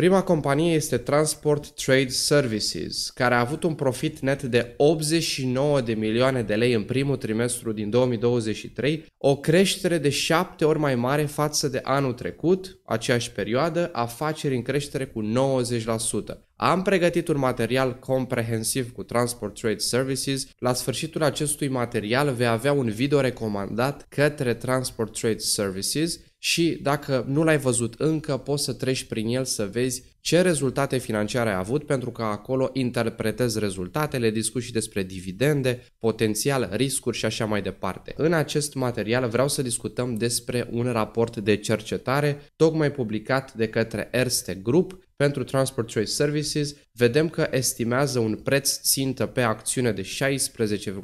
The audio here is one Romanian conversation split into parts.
Prima companie este Transport Trade Services, care a avut un profit net de 89 de milioane de lei în primul trimestru din 2023, o creștere de 7 ori mai mare față de anul trecut, aceeași perioadă, afaceri în creștere cu 90%. Am pregătit un material comprehensiv cu Transport Trade Services. La sfârșitul acestui material vei avea un video recomandat către Transport Trade Services și dacă nu l-ai văzut încă, poți să treci prin el să vezi ce rezultate financiare ai avut, pentru că acolo interpretezi rezultatele, discuți și despre dividende, potențial, riscuri și așa mai departe. În acest material vreau să discutăm despre un raport de cercetare tocmai publicat de către Erste Group pentru Transport Trade Services. Vedem că estimează un preț țintă pe acțiune de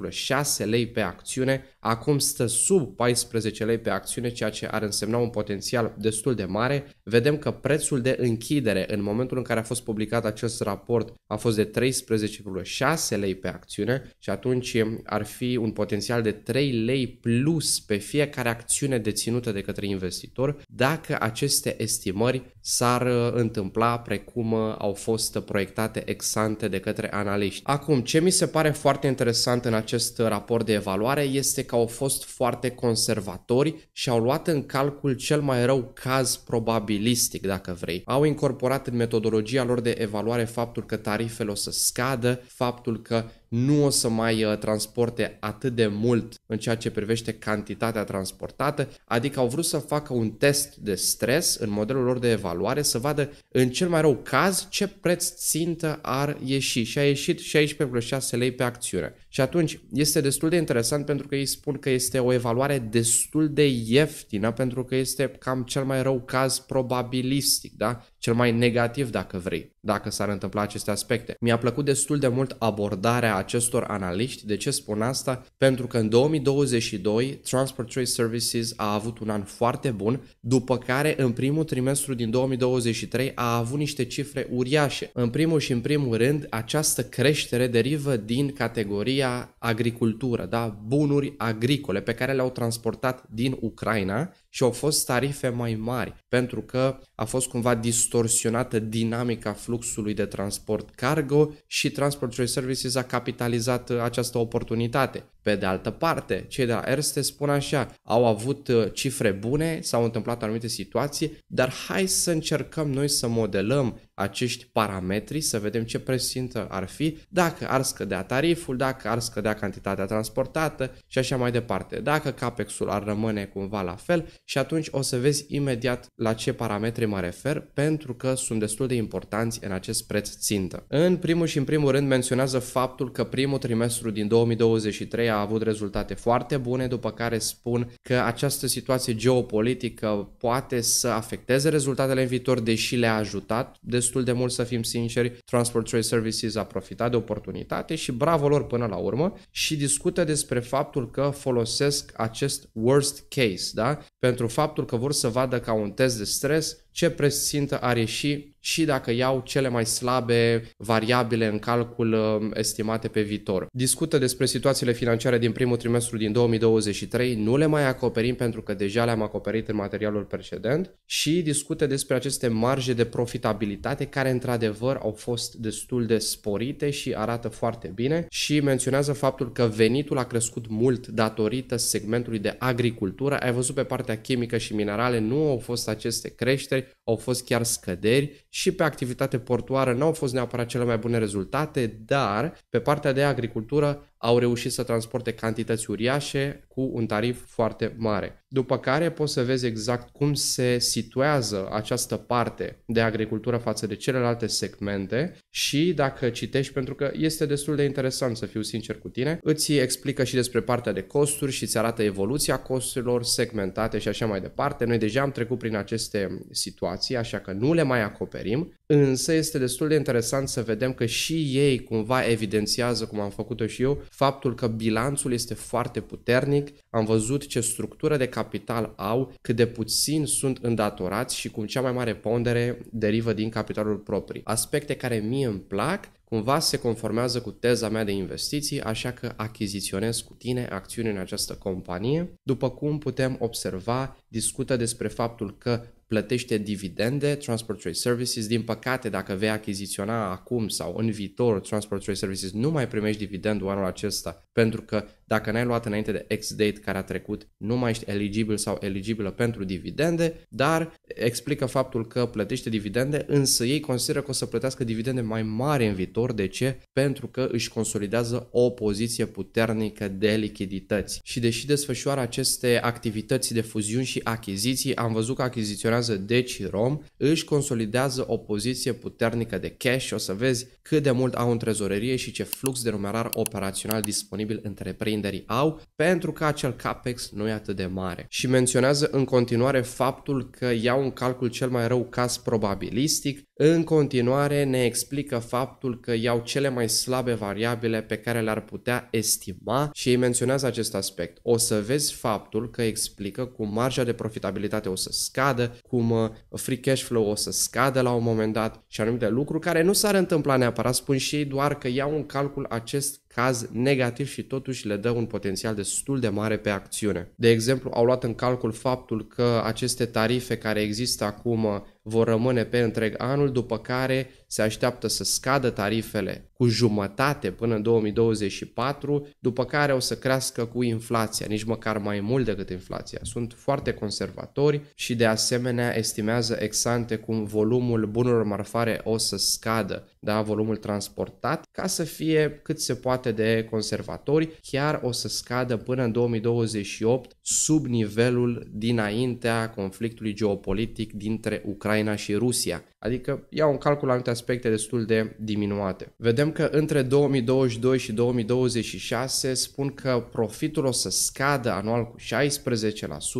16,6 lei pe acțiune acum stă sub 14 lei pe acțiune, ceea ce ar însemna un potențial destul de mare. Vedem că prețul de închidere în momentul în care a fost publicat acest raport a fost de 13,6 lei pe acțiune și atunci ar fi un potențial de 3 lei plus pe fiecare acțiune deținută de către investitor dacă aceste estimări s-ar uh, întâmpla precum uh, au fost proiectate ex ante de către analiști. Acum, ce mi se pare foarte interesant în acest uh, raport de evaluare este că au fost foarte conservatori și au luat în calcul cel mai rău caz probabilistic, dacă vrei. Au incorporat în metodologia lor de evaluare faptul că tarifele o să scadă, faptul că nu o să mai uh, transporte atât de mult în ceea ce privește cantitatea transportată, adică au vrut să facă un test de stres în modelul lor de evaluare să vadă în cel mai rău caz ce preț țintă ar ieși și a ieșit 16,6 lei pe acțiune. Și atunci este destul de interesant pentru că ei spun că este o evaluare destul de ieftină pentru că este cam cel mai rău caz probabilistic, da? cel mai negativ dacă vrei, dacă s-ar întâmpla aceste aspecte. Mi-a plăcut destul de mult abordarea acestor analiști. De ce spun asta? Pentru că în 2022 Transport Trade Services a avut un an foarte bun, după care în primul trimestru din 2023 a avut niște cifre uriașe. În primul și în primul rând, această creștere derivă din categoria agricultură, da? bunuri agricole pe care le-au transportat din Ucraina și au fost tarife mai mari pentru că a fost cumva distorsionată dinamica fluxului de transport cargo și Transport Trade Services a capitalizat uh, această oportunitate. Pe de altă parte, cei de la Erste spun așa, au avut uh, cifre bune, s-au întâmplat anumite situații, dar hai să încercăm noi să modelăm acești parametri să vedem ce presintă ar fi, dacă ar scădea tariful, dacă ar scădea cantitatea transportată și așa mai departe. Dacă capexul ar rămâne cumva la fel și atunci o să vezi imediat la ce parametri mă refer pentru că sunt destul de importanți în acest preț țintă. În primul și în primul rând menționează faptul că primul trimestru din 2023 a avut rezultate foarte bune, după care spun că această situație geopolitică poate să afecteze rezultatele în viitor, deși le-a ajutat de destul de mult, să fim sinceri. Transport Trade Services a profitat de oportunitate și bravo lor până la urmă și discută despre faptul că folosesc acest worst case, da? Pentru faptul că vor să vadă ca un test de stres ce presintă are și și dacă iau cele mai slabe variabile în calcul uh, estimate pe viitor. Discută despre situațiile financiare din primul trimestru din 2023, nu le mai acoperim pentru că deja le-am acoperit în materialul precedent și discută despre aceste marje de profitabilitate care într-adevăr au fost destul de sporite și arată foarte bine și menționează faptul că venitul a crescut mult datorită segmentului de agricultură. Ai văzut pe partea chimică și minerale nu au fost aceste creșteri, au fost chiar scăderi și pe activitate portoară n-au fost neapărat cele mai bune rezultate, dar pe partea de agricultură au reușit să transporte cantități uriașe cu un tarif foarte mare. După care poți să vezi exact cum se situează această parte de agricultură față de celelalte segmente și dacă citești, pentru că este destul de interesant să fiu sincer cu tine, îți explică și despre partea de costuri și îți arată evoluția costurilor segmentate și așa mai departe. Noi deja am trecut prin aceste situații, așa că nu le mai acoperim, Însă este destul de interesant să vedem că și ei cumva evidențiază, cum am făcut-o și eu, faptul că bilanțul este foarte puternic, am văzut ce structură de capital au, cât de puțin sunt îndatorați și cum cea mai mare pondere derivă din capitalul propriu. Aspecte care mie îmi plac, cumva se conformează cu teza mea de investiții, așa că achiziționez cu tine acțiuni în această companie. După cum putem observa, discută despre faptul că plătește dividende Transport Trade Services. Din păcate, dacă vei achiziționa acum sau în viitor Transport Trade Services, nu mai primești dividendul anul acesta, pentru că dacă n-ai luat înainte de ex-date care a trecut, nu mai ești eligibil sau eligibilă pentru dividende, dar explică faptul că plătește dividende, însă ei consideră că o să plătească dividende mai mari în viitor. De ce? Pentru că își consolidează o poziție puternică de lichidități. Și deși desfășoară aceste activități de fuziuni și achiziții, am văzut că achiziționează acționează deci rom, își consolidează o poziție puternică de cash și o să vezi cât de mult au în trezorerie și ce flux de numerar operațional disponibil întreprinderii au, pentru că acel capex nu e atât de mare. Și menționează în continuare faptul că iau un calcul cel mai rău caz probabilistic, în continuare ne explică faptul că iau cele mai slabe variabile pe care le-ar putea estima și ei menționează acest aspect. O să vezi faptul că explică cum marja de profitabilitate o să scadă, cum uh, free cash flow o să scadă la un moment dat și anumite lucruri care nu s-ar întâmpla neapărat, spun și ei doar că iau un calcul acest caz negativ și totuși le dă un potențial destul de mare pe acțiune. De exemplu, au luat în calcul faptul că aceste tarife care există acum uh, vor rămâne pe întreg anul, după care se așteaptă să scadă tarifele cu jumătate până în 2024, după care o să crească cu inflația, nici măcar mai mult decât inflația. Sunt foarte conservatori și de asemenea estimează exante cum volumul bunurilor marfare o să scadă, da, volumul transportat, ca să fie cât se poate de conservatori, chiar o să scadă până în 2028 sub nivelul dinaintea conflictului geopolitic dintre Ucraina și Rusia. Adică iau un calcul anumite aspecte aspecte destul de diminuate. Vedem că între 2022 și 2026 spun că profitul o să scadă anual cu 16%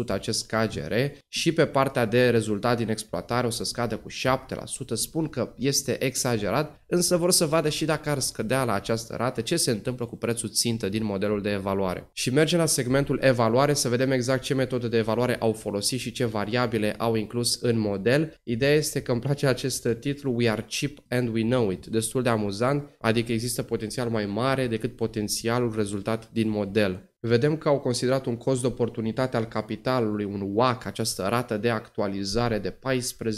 acest KGR și pe partea de rezultat din exploatare o să scadă cu 7%. Spun că este exagerat, însă vor să vadă și dacă ar scădea la această rată ce se întâmplă cu prețul țintă din modelul de evaluare. Și mergem la segmentul evaluare să vedem exact ce metode de evaluare au folosit și ce variabile au inclus în model. Ideea este că îmi place acest titlu We are cheap and we know it, destul de amuzant, adică există potențial mai mare decât potențialul rezultat din model vedem că au considerat un cost de oportunitate al capitalului, un WAC, această rată de actualizare de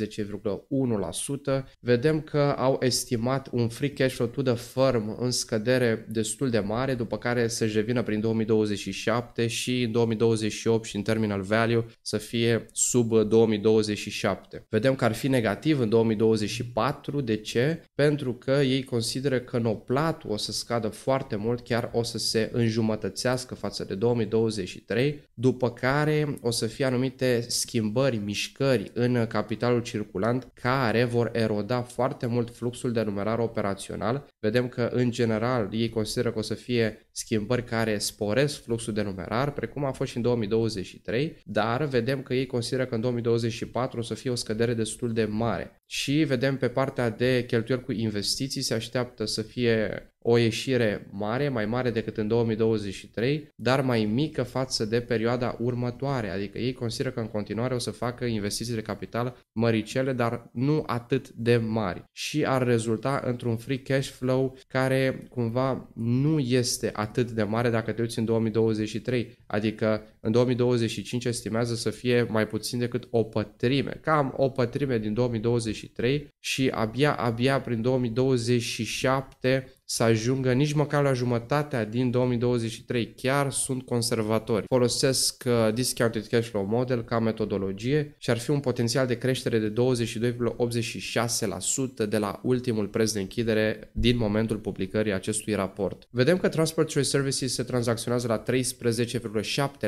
14,1%, vedem că au estimat un free cash flow to the firm în scădere destul de mare, după care să-și revină prin 2027 și în 2028 și în terminal value să fie sub 2027. Vedem că ar fi negativ în 2024, de ce? Pentru că ei consideră că noplatul o să scadă foarte mult, chiar o să se înjumătățească față față de 2023, după care o să fie anumite schimbări, mișcări în capitalul circulant care vor eroda foarte mult fluxul de numerar operațional. Vedem că, în general, ei consideră că o să fie schimbări care sporesc fluxul de numerar, precum a fost și în 2023, dar vedem că ei consideră că în 2024 o să fie o scădere destul de mare. Și vedem pe partea de cheltuieli cu investiții se așteaptă să fie o ieșire mare, mai mare decât în 2023, dar mai mică față de perioada următoare. Adică ei consideră că în continuare o să facă investiții de capital măricele, dar nu atât de mari. Și ar rezulta într-un free cash flow care cumva nu este atât atât de mare dacă te uiți în 2023, adică în 2025 estimează să fie mai puțin decât o pătrime, cam o pătrime din 2023 și abia, abia prin 2027 să ajungă nici măcar la jumătatea din 2023. Chiar sunt conservatori. Folosesc uh, Discounted Cash Flow Model ca metodologie și ar fi un potențial de creștere de 22,86% de la ultimul preț de închidere din momentul publicării acestui raport. Vedem că Transport Trade Services se tranzacționează la 13,7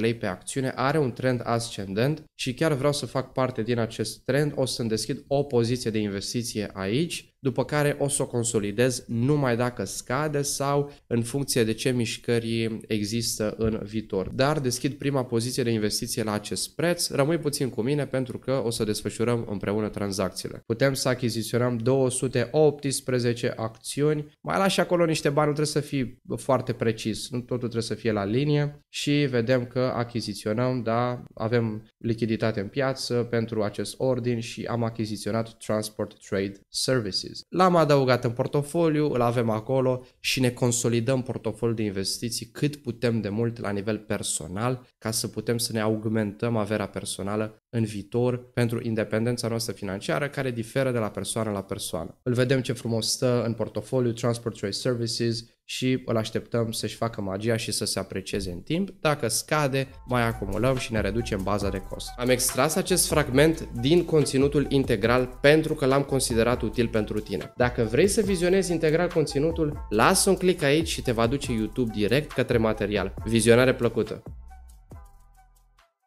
lei pe acțiune, are un trend ascendent și chiar vreau să fac parte din acest trend, o să-mi deschid o poziție de investiție aici după care o să o consolidez numai dacă scade sau în funcție de ce mișcări există în viitor. Dar deschid prima poziție de investiție la acest preț, rămâi puțin cu mine pentru că o să desfășurăm împreună tranzacțiile. Putem să achiziționăm 218 acțiuni, mai lași acolo niște bani, nu trebuie să fii foarte precis, nu totul trebuie să fie la linie și vedem că achiziționăm, da, avem lichiditate în piață pentru acest ordin și am achiziționat Transport Trade Services. Overseas. L-am adăugat în portofoliu, îl avem acolo și ne consolidăm portofoliul de investiții cât putem de mult la nivel personal ca să putem să ne augmentăm averea personală în viitor pentru independența noastră financiară, care diferă de la persoană la persoană. Îl vedem ce frumos stă în portofoliu Transport Choice Services și îl așteptăm să-și facă magia și să se aprecieze în timp. Dacă scade, mai acumulăm și ne reducem baza de cost. Am extras acest fragment din conținutul integral pentru că l-am considerat util pentru tine. Dacă vrei să vizionezi integral conținutul, lasă un click aici și te va duce YouTube direct către material. Vizionare plăcută!